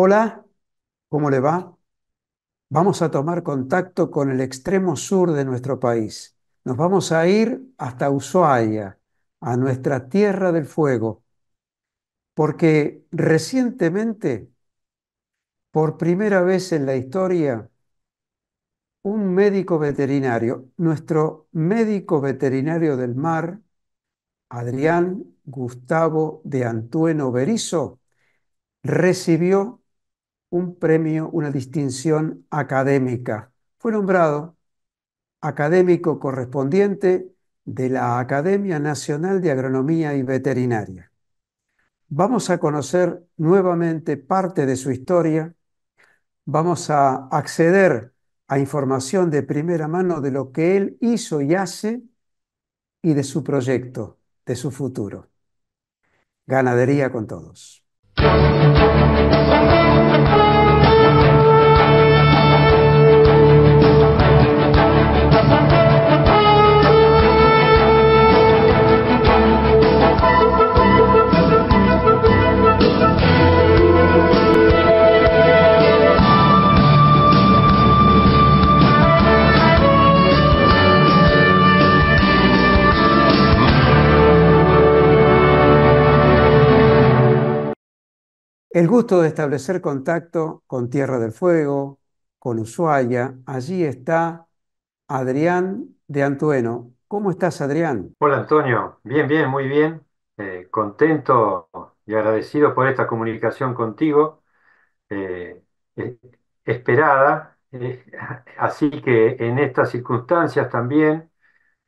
Hola, ¿cómo le va? Vamos a tomar contacto con el extremo sur de nuestro país. Nos vamos a ir hasta Ushuaia, a nuestra tierra del fuego, porque recientemente, por primera vez en la historia, un médico veterinario, nuestro médico veterinario del mar, Adrián Gustavo de Antueno Berizo, recibió un premio, una distinción académica. Fue nombrado académico correspondiente de la Academia Nacional de Agronomía y Veterinaria. Vamos a conocer nuevamente parte de su historia, vamos a acceder a información de primera mano de lo que él hizo y hace y de su proyecto, de su futuro. Ganadería con todos. El gusto de establecer contacto con Tierra del Fuego, con Ushuaia. Allí está Adrián de Antueno. ¿Cómo estás, Adrián? Hola, Antonio. Bien, bien, muy bien. Eh, contento y agradecido por esta comunicación contigo, eh, eh, esperada. así que en estas circunstancias también,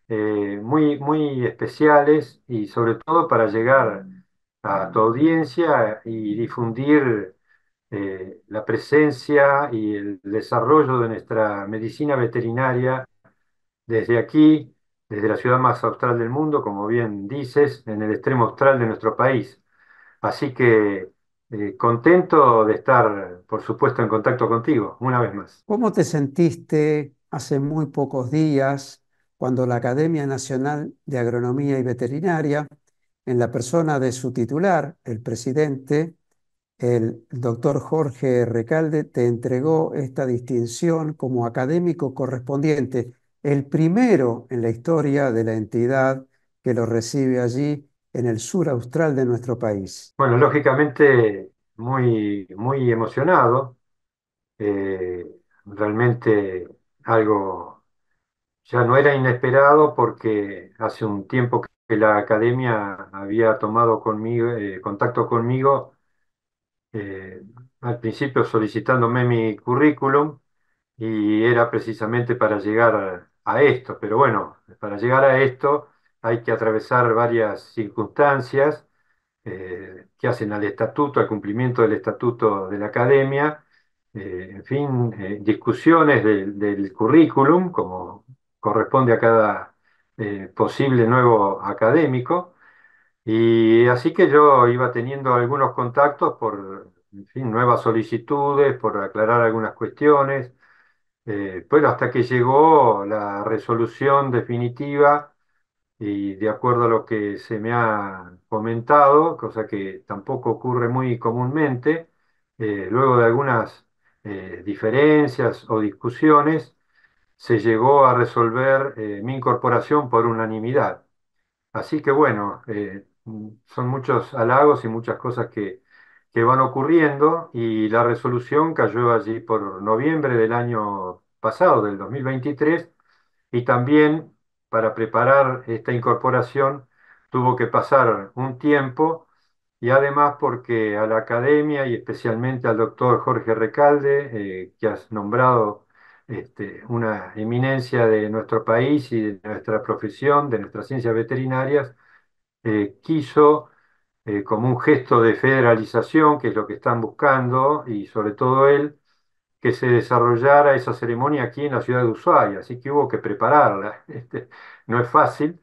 muy, muy especiales y sobre todo para llegar a tu audiencia y difundir eh, la presencia y el desarrollo de nuestra medicina veterinaria desde aquí, desde la ciudad más austral del mundo, como bien dices, en el extremo austral de nuestro país. Así que eh, contento de estar, por supuesto, en contacto contigo una vez más. ¿Cómo te sentiste hace muy pocos días cuando la Academia Nacional de Agronomía y Veterinaria en la persona de su titular, el presidente, el doctor Jorge Recalde, te entregó esta distinción como académico correspondiente, el primero en la historia de la entidad que lo recibe allí en el sur austral de nuestro país. Bueno, lógicamente muy, muy emocionado, eh, realmente algo ya no era inesperado porque hace un tiempo que que la academia había tomado conmigo, eh, contacto conmigo eh, al principio solicitándome mi currículum y era precisamente para llegar a esto. Pero bueno, para llegar a esto hay que atravesar varias circunstancias eh, que hacen al estatuto, al cumplimiento del estatuto de la academia, en fin, discusiones del currículum, como corresponde a cada eh, posible nuevo académico. Y así que yo iba teniendo algunos contactos por nuevas solicitudes, por aclarar algunas cuestiones, eh, pero hasta que llegó la resolución definitiva y de acuerdo a lo que se me ha comentado, cosa que tampoco ocurre muy comúnmente, eh, luego de algunas eh, diferencias o discusiones, se llegó a resolver eh, mi incorporación por unanimidad. Así que bueno, eh, son muchos halagos y muchas cosas que, van ocurriendo y la resolución cayó allí por noviembre del año pasado, del 2023, y también para preparar esta incorporación tuvo que pasar un tiempo y además porque a la academia y especialmente al doctor Jorge Recalde, eh, que has nombrado este, una eminencia de nuestro país y de nuestra profesión, de nuestras ciencias veterinarias, eh, quiso, eh, como un gesto de federalización, que es lo que están buscando, y sobre todo él, que se desarrollara esa ceremonia aquí en la ciudad de Ushuaia, así que hubo que prepararla. Este, no es fácil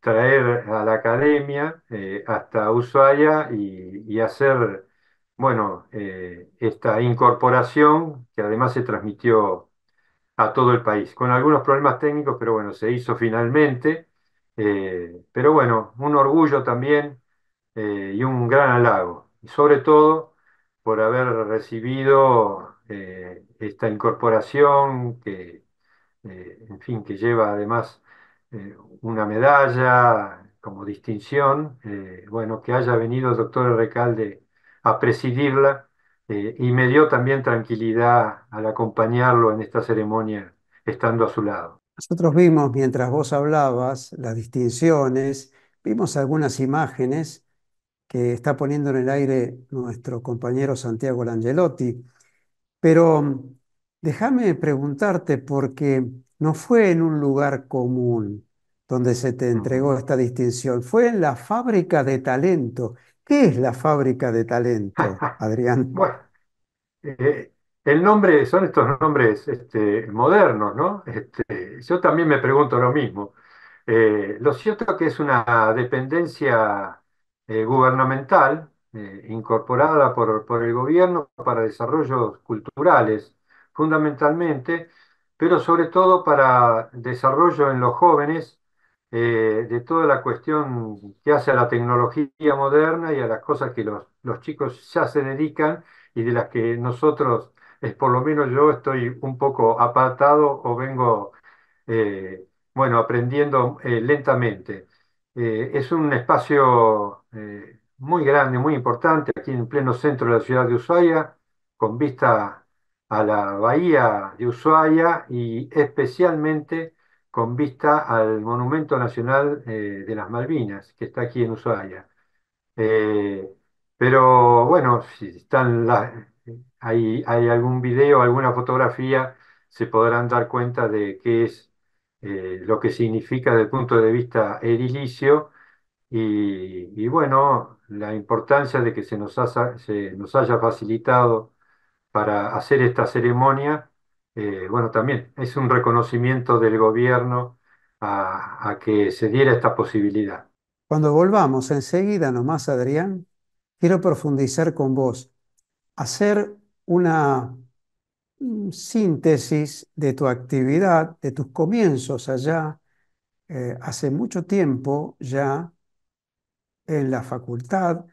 traer a la academia eh, hasta Ushuaia y, hacer, bueno, esta incorporación que además se transmitió a todo el país, con algunos problemas técnicos, pero bueno, se hizo finalmente. Eh, pero bueno, un orgullo también eh, y un gran halago, y sobre todo por haber recibido eh, esta incorporación que, en fin, que lleva además una medalla como distinción, bueno, que haya venido el doctor Recalde a presidirla eh, y me dio también tranquilidad al acompañarlo en esta ceremonia, estando a su lado. Nosotros vimos, mientras vos hablabas, las distinciones, vimos algunas imágenes que está poniendo en el aire nuestro compañero Santiago Langelotti, pero mm, déjame preguntarte porque no fue en un lugar común donde se te entregó esta distinción, fue en la fábrica de talento. ¿Qué es la fábrica de talento, Adrián? Bueno, eh, el nombre, son estos nombres este, modernos, ¿no? Este, yo también me pregunto lo mismo. Eh, lo cierto es que es una dependencia eh, gubernamental incorporada por el gobierno para desarrollos culturales, fundamentalmente, pero sobre todo para desarrollo en los jóvenes eh, de toda la cuestión que hace a la tecnología moderna y a las cosas que los, los chicos ya se dedican y de las que nosotros, es por lo menos yo estoy un poco apartado o vengo, eh, bueno, aprendiendo eh, lentamente. es un espacio muy grande, muy importante, aquí en pleno centro de la ciudad de Ushuaia, con vista a la bahía de Ushuaia y especialmente con vista al Monumento Nacional eh, de las Malvinas, que está aquí en Ushuaia. Eh, pero bueno, si están hay, algún video, alguna fotografía, se podrán dar cuenta de qué es eh, lo que significa desde el punto de vista edilicio y, bueno, la importancia de que se nos haya facilitado para hacer esta ceremonia eh, bueno, también es un reconocimiento del gobierno a, que se diera esta posibilidad. Cuando volvamos enseguida nomás, Adrián, quiero profundizar con vos, hacer una mm, síntesis de tu actividad, de tus comienzos allá, eh, hace mucho tiempo ya en la facultad,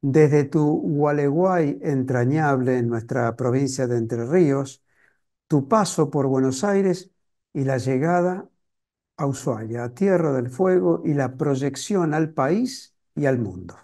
desde tu Gualeguay entrañable en nuestra provincia de Entre Ríos, tu paso por Buenos Aires y la llegada a Ushuaia, a Tierra del Fuego y la proyección al país y al mundo.